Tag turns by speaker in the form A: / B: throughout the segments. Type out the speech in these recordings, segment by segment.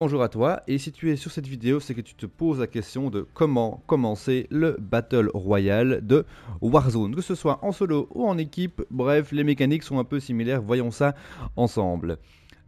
A: Bonjour à toi, et si tu es sur cette vidéo, c'est que tu te poses la question de comment commencer le Battle Royale de Warzone, que ce soit en solo ou en équipe, bref, les mécaniques sont un peu similaires, voyons ça ensemble.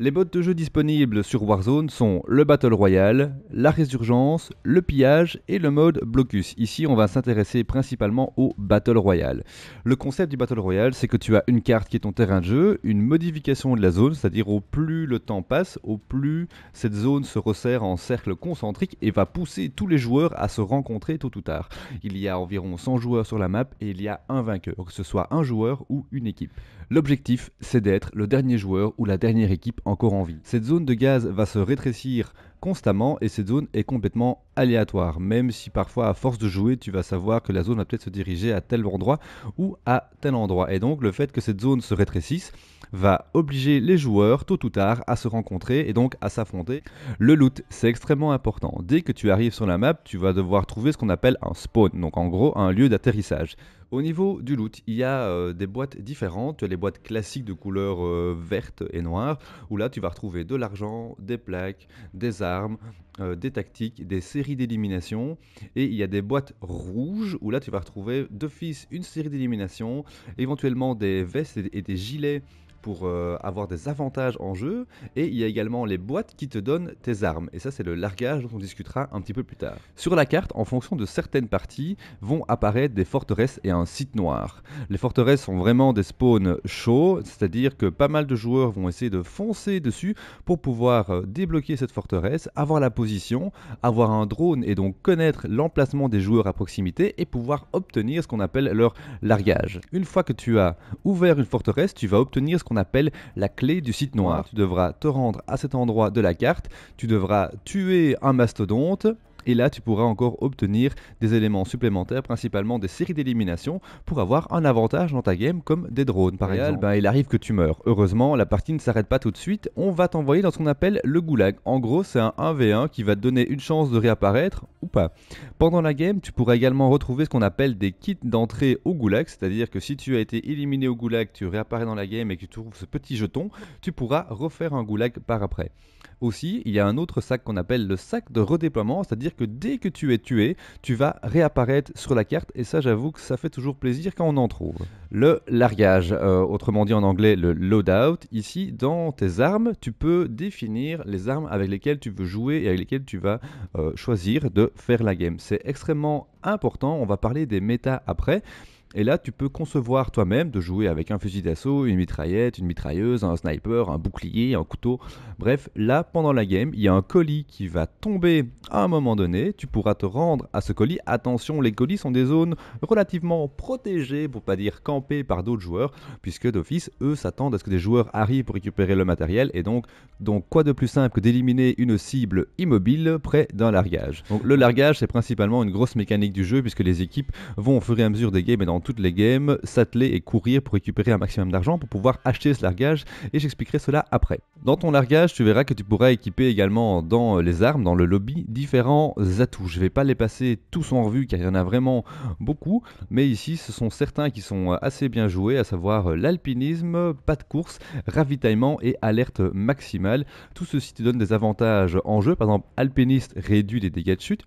A: Les modes de jeu disponibles sur Warzone sont le Battle Royale, la Résurgence, le Pillage et le mode Blocus. Ici, on va s'intéresser principalement au Battle Royale. Le concept du Battle Royale, c'est que tu as une carte qui est ton terrain de jeu, une modification de la zone, c'est-à-dire au plus le temps passe, au plus cette zone se resserre en cercle concentrique et va pousser tous les joueurs à se rencontrer tôt ou tard. Il y a environ 100 joueurs sur la map et il y a un vainqueur, que ce soit un joueur ou une équipe. L'objectif, c'est d'être le dernier joueur ou la dernière équipe encore en vie. Cette zone de gaz va se rétrécir constamment et cette zone est complètement aléatoire, même si parfois à force de jouer, tu vas savoir que la zone va peut-être se diriger à tel endroit ou à tel endroit. Et donc le fait que cette zone se rétrécisse va obliger les joueurs tôt ou tard à se rencontrer et donc à s'affronter. Le loot, c'est extrêmement important. Dès que tu arrives sur la map, tu vas devoir trouver ce qu'on appelle un spawn, donc en gros un lieu d'atterrissage. Au niveau du loot, il y a euh, des boîtes différentes. Tu as les boîtes classiques de couleur euh, verte et noire, où là tu vas retrouver de l'argent, des plaques, des armes, euh, des tactiques, des séries d'élimination, et il y a des boîtes rouges où là tu vas retrouver d'office une série d'élimination, éventuellement des vestes et des gilets pour euh, avoir des avantages en jeu, et il y a également les boîtes qui te donnent tes armes, et ça c'est le largage dont on discutera un petit peu plus tard. Sur la carte, en fonction de certaines parties, vont apparaître des forteresses et un site noir. Les forteresses sont vraiment des spawns chauds, c'est-à-dire que pas mal de joueurs vont essayer de foncer dessus pour pouvoir euh, débloquer cette forteresse, avoir la position, avoir un drone et donc connaître l'emplacement des joueurs à proximité et pouvoir obtenir ce qu'on appelle leur largage. Une fois que tu as ouvert une forteresse, tu vas obtenir ce appelle la clé du site noir. Tu devras te rendre à cet endroit de la carte, tu devras tuer un mastodonte, et là, tu pourras encore obtenir des éléments supplémentaires, principalement des séries d'élimination, pour avoir un avantage dans ta game, comme des drones. Par exemple, ben, il arrive que tu meurs. Heureusement, la partie ne s'arrête pas tout de suite. On va t'envoyer dans ce qu'on appelle le goulag. En gros, c'est un 1v1 qui va te donner une chance de réapparaître ou pas. Pendant la game, tu pourras également retrouver ce qu'on appelle des kits d'entrée au goulag, c'est-à-dire que si tu as été éliminé au goulag, tu réapparais dans la game et que tu trouves ce petit jeton, tu pourras refaire un goulag par après. Aussi, il y a un autre sac qu'on appelle le sac de redéploiement, c'est-à-dire que dès que tu es tué, tu vas réapparaître sur la carte, et ça j'avoue que ça fait toujours plaisir quand on en trouve. Le largage, euh, autrement dit en anglais le loadout, ici dans tes armes, tu peux définir les armes avec lesquelles tu veux jouer et avec lesquelles tu vas euh, choisir de faire la game. C'est extrêmement important, on va parler des méta après. Et là, tu peux concevoir toi-même de jouer avec un fusil d'assaut, une mitraillette, une mitrailleuse, un sniper, un bouclier, un couteau. Bref, là, pendant la game, il y a un colis qui va tomber à un moment donné. Tu pourras te rendre à ce colis. Attention, les colis sont des zones relativement protégées, pour pas dire campées par d'autres joueurs, puisque d'office, eux s'attendent à ce que des joueurs arrivent pour récupérer le matériel. Et donc, donc quoi de plus simple que d'éliminer une cible immobile près d'un largage. Donc, le largage, c'est principalement une grosse mécanique du jeu, puisque les équipes vont au fur et à mesure des games et dans toutes les games, s'atteler et courir pour récupérer un maximum d'argent pour pouvoir acheter ce largage et j'expliquerai cela après. Dans ton largage, tu verras que tu pourras équiper également dans les armes, dans le lobby, différents atouts. Je ne vais pas les passer tous en revue car il y en a vraiment beaucoup, mais ici ce sont certains qui sont assez bien joués, à savoir l'alpinisme, pas de course, ravitaillement et alerte maximale. Tout ceci te donne des avantages en jeu, par exemple alpiniste réduit les dégâts de chute,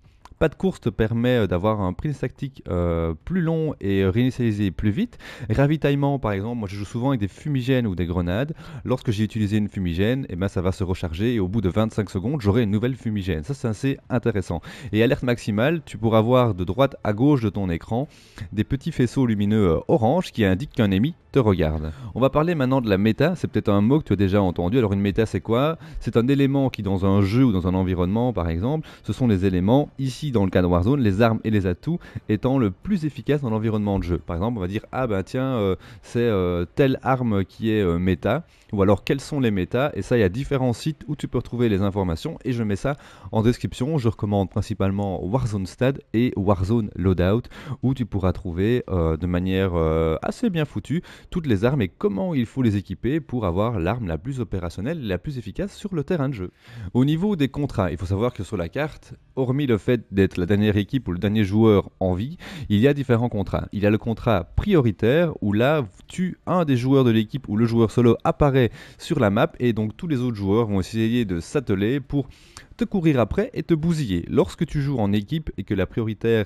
A: de course te permet euh, d'avoir un prix tactique euh, plus long et euh, réinitialiser plus vite. Ravitaillement, par exemple, moi je joue souvent avec des fumigènes ou des grenades. Lorsque j'ai utilisé une fumigène, et eh ben, ça va se recharger et au bout de 25 secondes, j'aurai une nouvelle fumigène. Ça, c'est assez intéressant. Et alerte maximale, tu pourras voir de droite à gauche de ton écran des petits faisceaux lumineux orange qui indiquent qu'un ennemi te regarde. On va parler maintenant de la méta, c'est peut-être un mot que tu as déjà entendu. Alors une méta c'est quoi C'est un élément qui dans un jeu ou dans un environnement par exemple, ce sont les éléments ici dans le cas de Warzone, les armes et les atouts étant le plus efficace dans l'environnement de jeu. Par exemple, on va dire ah bah tiens, euh, c'est euh, telle arme qui est euh, méta, ou alors quels sont les méta, et ça il y a différents sites où tu peux retrouver les informations, et je mets ça en description. Je recommande principalement Warzone Stad et Warzone Loadout, où tu pourras trouver de manière assez bien foutue toutes les armes et comment il faut les équiper pour avoir l'arme la plus opérationnelle la plus efficace sur le terrain de jeu. Au niveau des contrats, il faut savoir que sur la carte, hormis le fait d'être la dernière équipe ou le dernier joueur en vie, il y a différents contrats. Il y a le contrat prioritaire où là, tu, un des joueurs de l'équipe ou le joueur solo apparaît sur la map et donc tous les autres joueurs vont essayer de s'atteler pour te courir après et te bousiller. Lorsque tu joues en équipe et que la prioritaire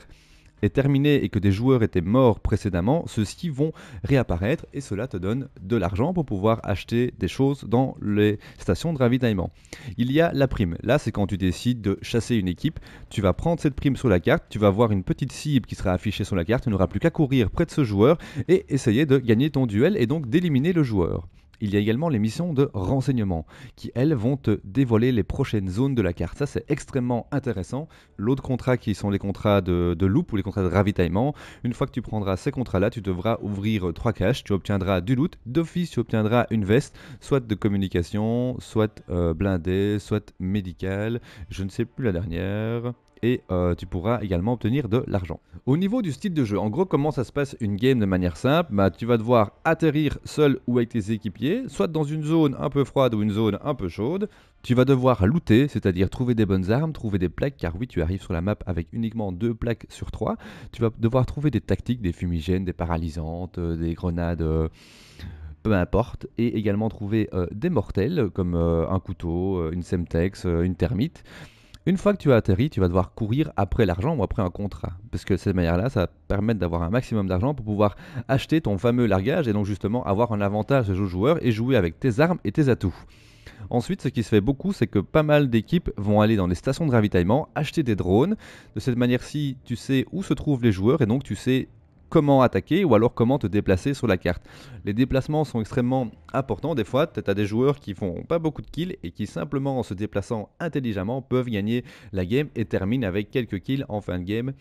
A: est terminé et que des joueurs étaient morts précédemment, ceux-ci vont réapparaître et cela te donne de l'argent pour pouvoir acheter des choses dans les stations de ravitaillement. Il y a la prime. Là, c'est quand tu décides de chasser une équipe, tu vas prendre cette prime sur la carte, tu vas voir une petite cible qui sera affichée sur la carte, tu n'auras plus qu'à courir près de ce joueur et essayer de gagner ton duel et donc d'éliminer le joueur. Il y a également les missions de renseignement qui, elles, vont te dévoiler les prochaines zones de la carte. Ça, c'est extrêmement intéressant. L'autre contrat qui sont les contrats de, de ou les contrats de ravitaillement, une fois que tu prendras ces contrats-là, tu devras ouvrir euh, trois caches. Tu obtiendras du loot. D'office, tu obtiendras une veste, soit de communication, soit euh, blindée, soit médicale. Je ne sais plus la dernière et euh, tu pourras également obtenir de l'argent. Au niveau du style de jeu, en gros comment ça se passe une game de manière simple bah, Tu vas devoir atterrir seul ou avec tes équipiers, soit dans une zone un peu froide ou une zone un peu chaude. Tu vas devoir looter, c'est-à-dire trouver des bonnes armes, trouver des plaques, car oui, tu arrives sur la map avec uniquement deux plaques sur trois. Tu vas devoir trouver des tactiques, des fumigènes, des paralysantes, euh, des grenades... Euh, peu importe, et également trouver des mortels comme un couteau, une semtex, une termite. Une fois que tu as atterri, tu vas devoir courir après l'argent ou après un contrat. Parce que de cette manière-là, ça va permettre d'avoir un maximum d'argent pour pouvoir acheter ton fameux largage et donc justement avoir un avantage de joueur et jouer avec tes armes et tes atouts. Ensuite, ce qui se fait beaucoup, c'est que pas mal d'équipes vont aller dans les stations de ravitaillement, acheter des drones. De cette manière-ci, tu sais où se trouvent les joueurs et donc tu sais comment attaquer ou alors comment te déplacer sur la carte. Les déplacements sont extrêmement importants. Des fois, tu as des joueurs qui font pas beaucoup de kills et qui simplement en se déplaçant intelligemment peuvent gagner la game et terminent avec quelques kills en fin de game.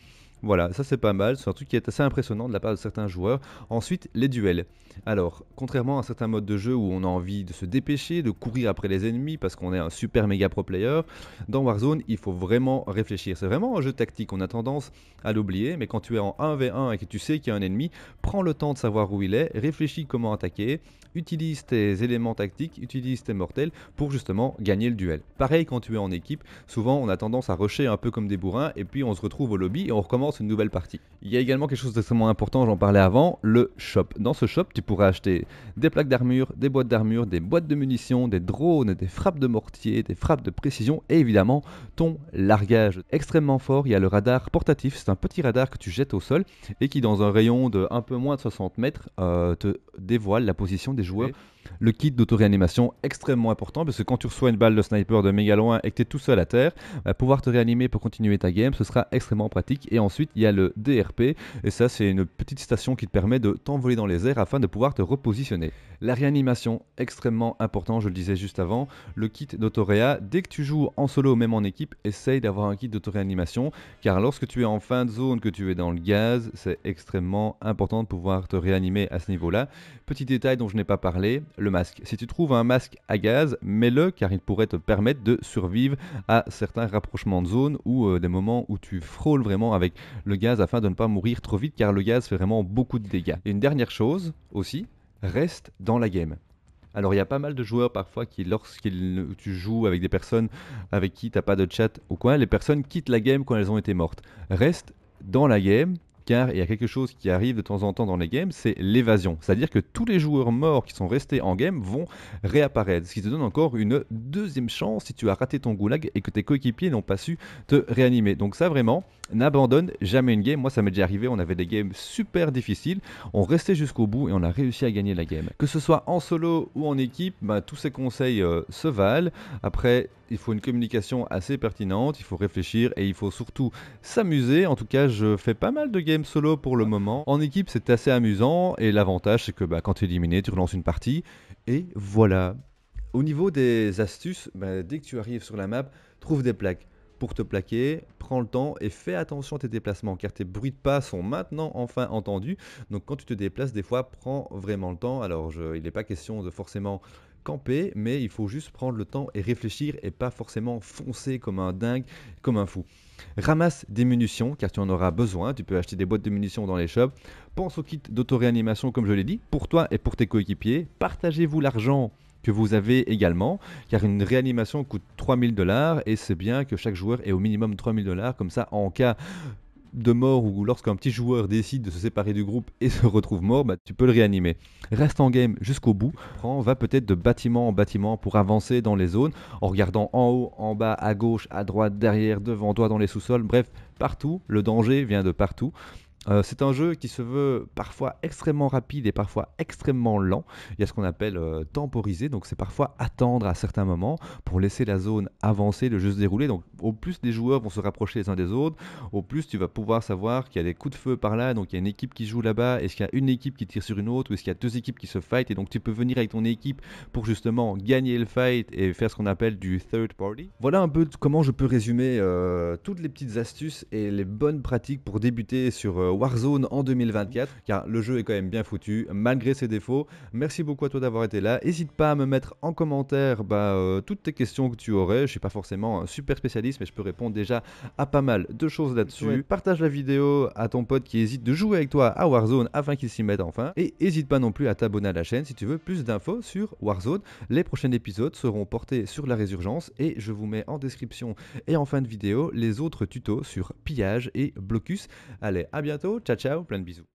A: Voilà, ça c'est pas mal, c'est un truc qui est assez impressionnant de la part de certains joueurs. Ensuite, les duels. Alors, contrairement à certains modes de jeu où on a envie de se dépêcher, de courir après les ennemis parce qu'on est un super méga pro player, dans Warzone, il faut vraiment réfléchir. C'est vraiment un jeu tactique, on a tendance à l'oublier, mais quand tu es en 1v1 et que tu sais qu'il y a un ennemi, prends le temps de savoir où il est, réfléchis comment attaquer, utilise tes éléments tactiques, utilise tes mortels pour justement gagner le duel. Pareil quand tu es en équipe, souvent on a tendance à rusher un peu comme des bourrins et puis on se retrouve au lobby et on recommence une nouvelle partie. Il y a également quelque chose d'extrêmement important, j'en parlais avant, le shop. Dans ce shop, tu pourras acheter des plaques d'armure, des boîtes d'armure, des boîtes de munitions, des drones, des frappes de mortier, des frappes de précision et évidemment ton largage. Extrêmement fort, il y a le radar portatif, c'est un petit radar que tu jettes au sol et qui dans un rayon de un peu moins de 60 mètres euh, te dévoile la position des joueurs le kit d'autoréanimation extrêmement important parce que quand tu reçois une balle de sniper de méga loin et que tu es tout seul à terre, bah, pouvoir te réanimer pour continuer ta game, ce sera extrêmement pratique. Et ensuite, il y a le DRP et ça, c'est une petite station qui te permet de t'envoler dans les airs afin de pouvoir te repositionner. La réanimation, extrêmement important, je le disais juste avant, le kit d'autoréa, dès que tu joues en solo ou même en équipe, essaye d'avoir un kit d'autoréanimation car lorsque tu es en fin de zone, que tu es dans le gaz, c'est extrêmement important de pouvoir te réanimer à ce niveau-là Petit détail dont je n'ai pas parlé, le masque. Si tu trouves un masque à gaz, mets-le car il pourrait te permettre de survivre à certains rapprochements de zone ou euh, des moments où tu frôles vraiment avec le gaz afin de ne pas mourir trop vite car le gaz fait vraiment beaucoup de dégâts. Et une dernière chose aussi, reste dans la game. Alors il y a pas mal de joueurs parfois qui lorsqu'ils tu joues avec des personnes avec qui tu n'as pas de chat au coin, les personnes quittent la game quand elles ont été mortes. Reste dans la game, car il y a quelque chose qui arrive de temps en temps dans les games, c'est l'évasion. C'est-à-dire que tous les joueurs morts qui sont restés en game vont réapparaître, ce qui te donne encore une deuxième chance si tu as raté ton goulag et que tes coéquipiers n'ont pas su te réanimer. Donc ça vraiment, n'abandonne jamais une game. Moi, ça m'est déjà arrivé. On avait des games super difficiles. On restait jusqu'au bout et on a réussi à gagner la game. Que ce soit en solo ou en équipe, ben, tous ces conseils euh, se valent. Après, il faut une communication assez pertinente, il faut réfléchir et il faut surtout s'amuser. En tout cas, je fais pas mal de games solo pour le moment. En équipe, c'est assez amusant et l'avantage, c'est que ben, quand tu es éliminé, tu relances une partie et voilà. Au niveau des astuces, ben, dès que tu arrives sur la map, trouve des plaques pour te plaquer, prends le temps et fais attention à tes déplacements car tes bruits de pas sont maintenant enfin entendus. Donc quand tu te déplaces, des fois, prends vraiment le temps. Alors il n'est pas question de forcément camper, mais il faut juste prendre le temps et réfléchir et pas forcément foncer comme un dingue, comme un fou. Ramasse des munitions car tu en auras besoin, tu peux acheter des boîtes de munitions dans les shops. Pense au kit d'autoréanimation comme je l'ai dit, pour toi et pour tes coéquipiers. Partagez-vous l'argent que vous avez également, car une réanimation coûte 3000 dollars et c'est bien que chaque joueur ait au minimum 3000 dollars, comme ça en cas de mort ou lorsqu'un petit joueur décide de se séparer du groupe et se retrouve mort, bah, tu peux le réanimer. Reste en game jusqu'au bout, va peut-être de bâtiment en bâtiment pour avancer dans les zones, en regardant en haut, en bas, à gauche, à droite, derrière, devant toi, dans les sous-sols, bref, partout, le danger vient de partout. Euh, c'est un jeu qui se veut parfois extrêmement rapide et parfois extrêmement lent. Il y a ce qu'on appelle euh, temporiser, donc c'est parfois attendre à certains moments pour laisser la zone avancer, le jeu se dérouler. Donc au plus des joueurs vont se rapprocher les uns des autres, au plus tu vas pouvoir savoir qu'il y a des coups de feu par là, donc il y a une équipe qui joue là-bas, est-ce qu'il y a une équipe qui tire sur une autre, ou est-ce qu'il y a deux équipes qui se fight, et donc tu peux venir avec ton équipe pour justement gagner le fight et faire ce qu'on appelle du third party. Voilà un peu comment je peux résumer euh, toutes les petites astuces et les bonnes pratiques pour débuter sur Warzone en 2024, car le jeu est quand même bien foutu, malgré ses défauts. Merci beaucoup à toi d'avoir été là. N'hésite pas à me mettre en commentaire bah, euh, toutes tes questions que tu aurais. Je ne suis pas forcément un super spécialiste, mais je peux répondre déjà à pas mal de choses là-dessus. Partage la vidéo à ton pote qui hésite de jouer avec toi à Warzone afin qu'il s'y mette enfin. Et n'hésite pas non plus à t'abonner à la chaîne si tu veux plus d'infos sur Warzone. Les prochains épisodes seront portés sur la résurgence et je vous mets en description et en fin de vidéo les autres tutos sur pillage et blocus. Allez, à bientôt Ciao, ciao, plein de bisous.